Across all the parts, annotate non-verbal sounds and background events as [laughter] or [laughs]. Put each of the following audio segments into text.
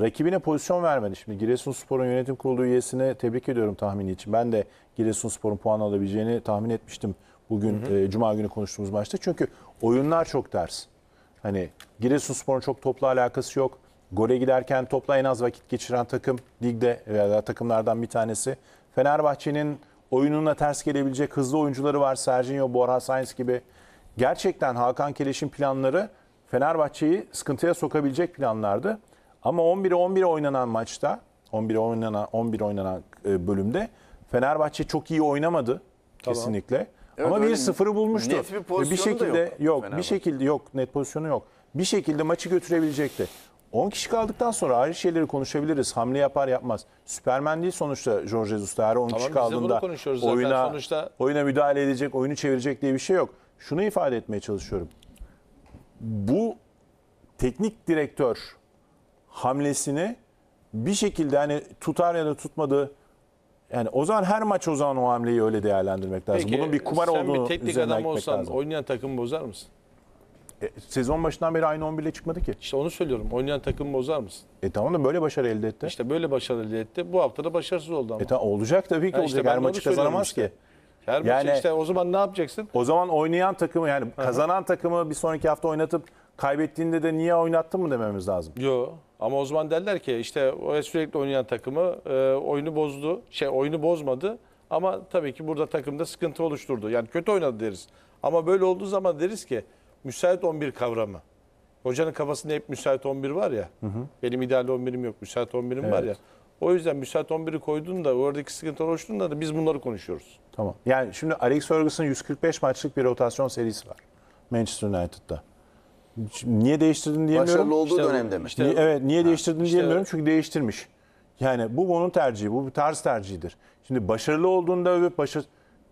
Rakibine pozisyon vermedi. Şimdi Giresunspor'un yönetim kurulu üyesine tebrik ediyorum tahmini için. Ben de Giresunspor'un puan alabileceğini tahmin etmiştim bugün hı hı. E, cuma günü konuştuğumuz maçta. Çünkü oyunlar çok ters. Hani Giresunspor'un çok topla alakası yok. Gole giderken topla en az vakit geçiren takım ligde veya takımlardan bir tanesi. Fenerbahçe'nin oyununa ters gelebilecek hızlı oyuncuları var. Sergio Borja Sainz gibi. Gerçekten Hakan Keleş'in planları Fenerbahçe'yi sıkıntıya sokabilecek planlardı. Ama 11'e 11 oynanan maçta, 11'e oynanan 11 e, oynanan bölümde Fenerbahçe çok iyi oynamadı tamam. kesinlikle. Evet, Ama 1 sıfırı bulmuştu. Net bir pozisyonu bir şekilde da yok. Yok, bir şekilde yok. Net pozisyonu yok. Bir şekilde maçı götürebilecekti. 10 kişi kaldıktan sonra ayrı şeyleri konuşabiliriz. Hamle yapar yapmaz. Süpermen değil sonuçta Jorge Jesus da. Her 10 tamam, kişi kaldığında oyuna, sonuçta... oyuna müdahale edecek, oyunu çevirecek diye bir şey yok. Şunu ifade etmeye çalışıyorum. Bu teknik direktör hamlesini bir şekilde hani tutar ya da tutmadı yani o zaman her maç o zaman o hamleyi öyle değerlendirmek lazım. Peki, Bunun bir kumar sen olduğunu bir teknik üzerinden adam olsan lazım. oynayan takım bozar mısın? E, sezon başından beri aynı 11 ile çıkmadı ki. İşte onu söylüyorum. Oynayan takım bozar mısın? E tamam da böyle başarı elde etti. İşte böyle başarı elde etti. Bu hafta da başarısız oldu ama. E tamam olacak tabii ki Ha, olacak. ben her de maçı kazanamaz işte. ki. Her maçı Yani- işte o zaman ne yapacaksın? O zaman oynayan takımı yani kazanan takımı bir sonraki hafta oynatıp Kaybettiğinde de niye oynattın mı dememiz lazım. Yo ama o zaman derler ki işte o sürekli oynayan takımı e, oyunu bozdu. Şey oyunu bozmadı ama tabii ki burada takımda sıkıntı oluşturdu. Yani kötü oynadı deriz. Ama böyle olduğu zaman deriz ki müsait 11 kavramı. Hocanın kafasında hep müsait 11 var ya. Hı hı. Benim ideal 11'im yok. Müsait 11'im evet. var ya. O yüzden müsait 11'i koydun da oradaki sıkıntı oluştuğunda da biz bunları konuşuyoruz. Tamam. Yani şimdi Alex Ferguson'ın 145 maçlık bir rotasyon serisi var. Manchester United'da. Niye değiştirdin diyemiyorum. Başarılı olduğu işte, dönemde mi? Işte, evet niye ha, değiştirdin işte, diyemiyorum çünkü değiştirmiş. Yani bu onun tercihi, bu bir tarz tercihidir. Şimdi başarılı olduğunda övüp başarı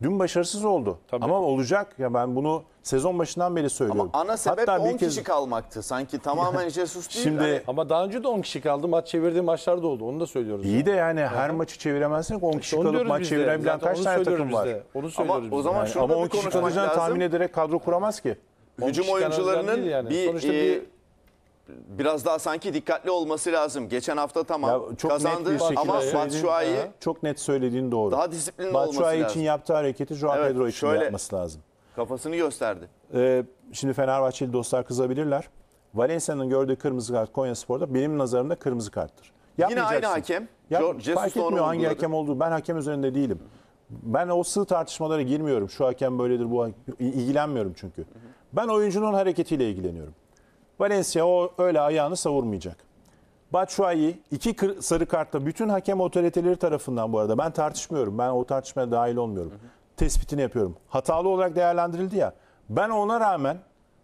dün başarısız oldu. Tabii. Ama olacak ya ben bunu sezon başından beri söylüyorum. Ama ana sebep Hatta 10 kez... kişi kalmaktı. Sanki tamamen [laughs] Jesus değil. Şimdi yani. ama daha önce de 10 kişi kaldı. Maç çevirdiği maçlar da oldu. Onu da söylüyoruz. İyi yani. de yani her maçı çeviremezsin. 10 işte kişi kalıp maç çevirebilen kaç tane takım var? Onu söylüyoruz. Ama o zaman yani. şunu ama 10 kişi kalacağını tahmin ederek kadro kuramaz ki hücum oyuncularının yani. bir, Sonuçta e, bir biraz daha sanki dikkatli olması lazım. Geçen hafta tamam ya çok kazandı net bir ama Batshuayi çok net söylediğin doğru. Daha disiplinli Batshuayi olması lazım. için yaptığı hareketi Joao evet, Pedro için şöyle, yapması lazım. Kafasını gösterdi. Ee, şimdi Fenerbahçeli dostlar kızabilirler. Valencia'nın gördüğü kırmızı kart Konyaspor'da benim nazarımda kırmızı karttır. Yine aynı hakem. Ya, fark etmiyor hangi uyguladı. hakem olduğu. Ben hakem üzerinde değilim. Ben o sığ tartışmalara girmiyorum. Şu hakem böyledir, bu hakem. ilgilenmiyorum çünkü. Hı hı. Ben oyuncunun hareketiyle ilgileniyorum. Valencia o öyle ayağını savurmayacak. Batshuayi iki sarı kartta bütün hakem otoriteleri tarafından bu arada ben tartışmıyorum. Ben o tartışmaya dahil olmuyorum. Hı hı. Tespitini yapıyorum. Hatalı olarak değerlendirildi ya. Ben ona rağmen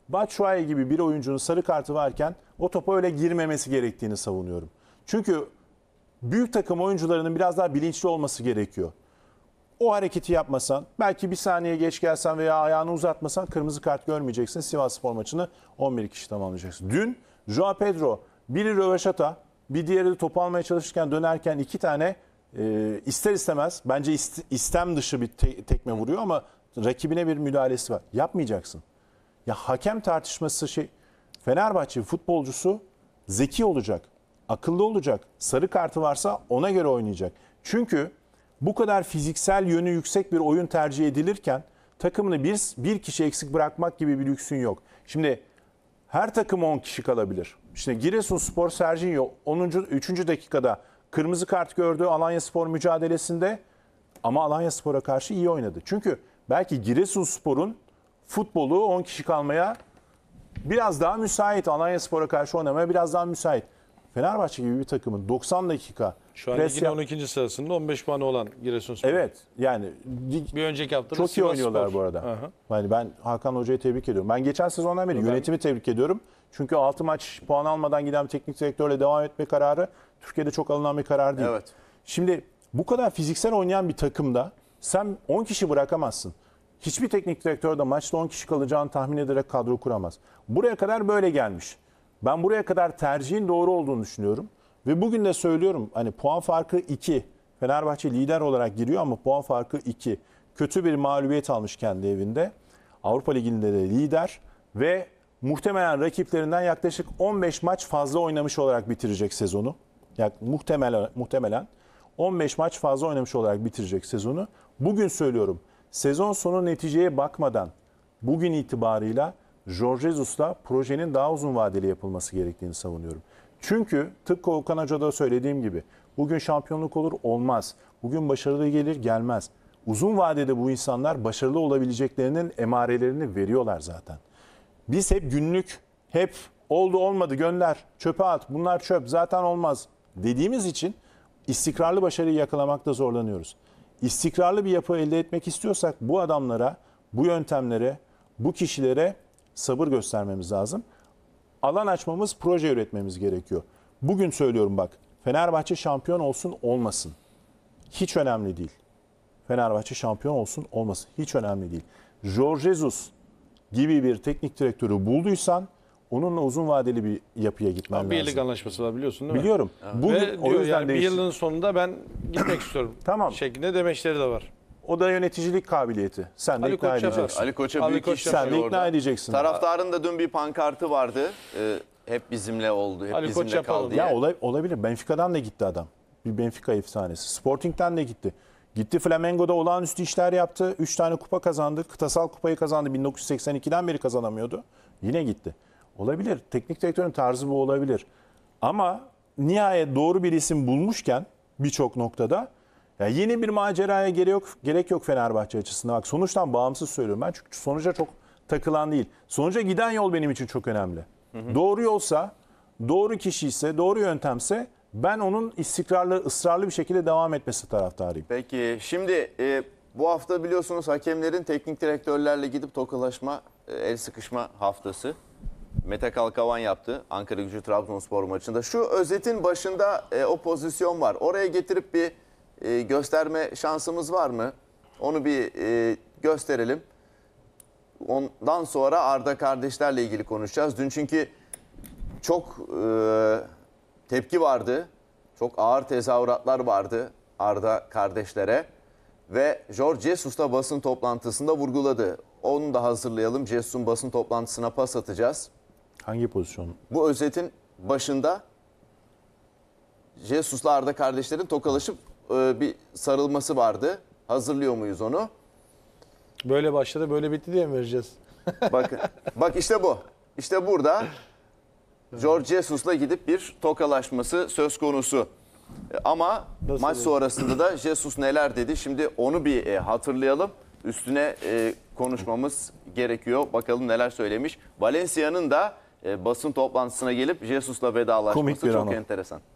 Batshuayi gibi bir oyuncunun sarı kartı varken o topa öyle girmemesi gerektiğini savunuyorum. Çünkü büyük takım oyuncularının biraz daha bilinçli olması gerekiyor o hareketi yapmasan, belki bir saniye geç gelsen veya ayağını uzatmasan kırmızı kart görmeyeceksin. Sivas Spor maçını 11 kişi tamamlayacaksın. Dün Joao Pedro biri röveşata, bir diğeri de topu almaya çalışırken dönerken iki tane e, ister istemez bence ist, istem dışı bir te, tekme vuruyor ama rakibine bir müdahalesi var. Yapmayacaksın. Ya hakem tartışması şey Fenerbahçe futbolcusu zeki olacak, akıllı olacak. Sarı kartı varsa ona göre oynayacak. Çünkü bu kadar fiziksel yönü yüksek bir oyun tercih edilirken takımını bir, bir kişi eksik bırakmak gibi bir lüksün yok. Şimdi her takım 10 kişi kalabilir. Şimdi Giresun Spor Serginho 10. 3. dakikada kırmızı kart gördü Alanya Spor mücadelesinde ama Alanya Spor'a karşı iyi oynadı. Çünkü belki Giresun Spor'un futbolu 10 kişi kalmaya biraz daha müsait. Alanya Spor'a karşı oynamaya biraz daha müsait. Fenerbahçe gibi bir takımın 90 dakika Şu an pres ligin yap- 12. sırasında 15 puanı olan Giresunspor. Evet yani Bir önceki hafta çok iyi Sivasspor. oynuyorlar bu arada. Aha. Yani ben Hakan Hoca'yı tebrik ediyorum. Ben geçen sezondan beri yönetimi tebrik ediyorum. Çünkü 6 maç puan almadan giden teknik direktörle devam etme kararı Türkiye'de çok alınan bir karar değil. Evet. Şimdi bu kadar fiziksel oynayan bir takımda sen 10 kişi bırakamazsın. Hiçbir teknik direktör de maçta 10 kişi kalacağını tahmin ederek kadro kuramaz. Buraya kadar böyle gelmiş. Ben buraya kadar tercihin doğru olduğunu düşünüyorum. Ve bugün de söylüyorum hani puan farkı 2. Fenerbahçe lider olarak giriyor ama puan farkı 2. Kötü bir mağlubiyet almış kendi evinde. Avrupa Ligi'nde de lider ve muhtemelen rakiplerinden yaklaşık 15 maç fazla oynamış olarak bitirecek sezonu. Yani muhtemelen muhtemelen 15 maç fazla oynamış olarak bitirecek sezonu. Bugün söylüyorum. Sezon sonu neticeye bakmadan bugün itibarıyla George Jesus'la projenin daha uzun vadeli yapılması gerektiğini savunuyorum. Çünkü tıpkı Okan Hoca'da söylediğim gibi bugün şampiyonluk olur olmaz. Bugün başarılı gelir gelmez. Uzun vadede bu insanlar başarılı olabileceklerinin emarelerini veriyorlar zaten. Biz hep günlük, hep oldu olmadı gönder, çöpe at, bunlar çöp zaten olmaz dediğimiz için istikrarlı başarıyı yakalamakta zorlanıyoruz. İstikrarlı bir yapı elde etmek istiyorsak bu adamlara, bu yöntemlere, bu kişilere sabır göstermemiz lazım. Alan açmamız, proje üretmemiz gerekiyor. Bugün söylüyorum bak, Fenerbahçe şampiyon olsun olmasın. Hiç önemli değil. Fenerbahçe şampiyon olsun olmasın. Hiç önemli değil. Jorge Jesus gibi bir teknik direktörü bulduysan onunla uzun vadeli bir yapıya gitmen lazım. Bir yıllık anlaşması var biliyorsun değil mi? Biliyorum. Bu o yüzden yani bir yılın sonunda ben gitmek istiyorum. tamam. Şeklinde demeçleri de var. O da yöneticilik kabiliyeti. Sen de Ali ikna Koç edeceksin. Ali Koç'a Ali büyük Koç iş Sen şey de ikna orada. edeceksin. Taraftarın da dün bir pankartı vardı. Ee, hep bizimle oldu, hep Ali Koç bizimle yapalım. kaldı Ya olay, olabilir. Benfica'dan da gitti adam. Bir Benfica efsanesi. Sporting'den de gitti. Gitti Flamengo'da olağanüstü işler yaptı. 3 tane kupa kazandı. Kıtasal kupayı kazandı. 1982'den beri kazanamıyordu. Yine gitti. Olabilir. Teknik direktörün tarzı bu olabilir. Ama nihayet doğru bir isim bulmuşken birçok noktada ya yeni bir maceraya gerek yok, gerek yok Fenerbahçe açısından. Bak sonuçtan bağımsız söylüyorum ben çünkü sonuca çok takılan değil. Sonuca giden yol benim için çok önemli. Hı hı. Doğru yolsa, doğru kişi ise, doğru yöntemse ben onun istikrarlı, ısrarlı bir şekilde devam etmesi taraftarıyım. Peki şimdi e, bu hafta biliyorsunuz hakemlerin teknik direktörlerle gidip tokalaşma, e, el sıkışma haftası. Mete Kalkavan yaptı Ankara Gücü Trabzonspor maçında. Şu özetin başında e, o pozisyon var. Oraya getirip bir e, gösterme şansımız var mı? Onu bir e, gösterelim. Ondan sonra Arda kardeşlerle ilgili konuşacağız. Dün çünkü çok e, tepki vardı. Çok ağır tezahüratlar vardı Arda kardeşlere. Ve George Jesus basın toplantısında vurguladı. Onu da hazırlayalım. Jesus'un basın toplantısına pas atacağız. Hangi pozisyon? Bu özetin başında Jesus'la Arda kardeşlerin tokalaşıp e, bir sarılması vardı. Hazırlıyor muyuz onu? Böyle başladı böyle bitti diye mi vereceğiz? [laughs] Bak, bak işte bu. İşte burada George Jesus'la gidip bir tokalaşması söz konusu. E, ama Nasıl maç yani? sonrasında da Jesus neler dedi? Şimdi onu bir e, hatırlayalım. Üstüne e, konuşmamız gerekiyor. Bakalım neler söylemiş. Valencia'nın da basın toplantısına gelip Jesus'la vedalaşması çok anı. enteresan.